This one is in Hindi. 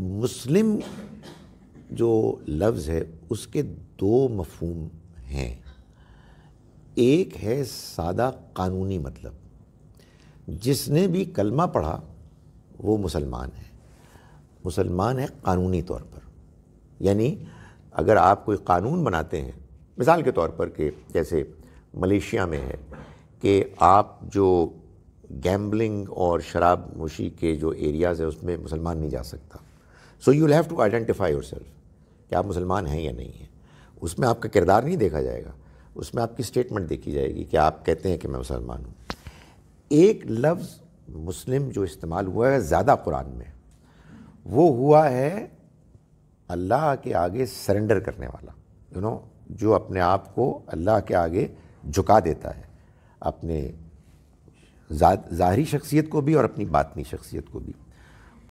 मुस्लिम जो लफ्ज़ है उसके दो मफहम हैं एक है सादा कानूनी मतलब जिसने भी कलमा पढ़ा वो मुसलमान है मुसलमान है कानूनी तौर पर यानी अगर आप कोई कानून बनाते हैं मिसाल के तौर पर कि जैसे मलेशिया में है कि आप जो गैम्बलिंग और शराब मुशी के जो एरियाज़ है उसमें मुसलमान नहीं जा सकता so you have to identify yourself कि आप मुसलमान हैं या नहीं हैं उसमें आपका किरदार नहीं देखा जाएगा उसमें आपकी स्टेटमेंट देखी जाएगी कि आप कहते हैं कि मैं मुसलमान हूँ एक लफ्ज़ मुस्लिम जो इस्तेमाल हुआ है ज़्यादा कुरान में वो हुआ है अल्लाह के आगे सरेंडर करने वाला यू नो जो अपने आप को अल्लाह के आगे झुका देता है अपने ज़ाहरी शख्सियत को भी और अपनी बातनी शख्सियत को भी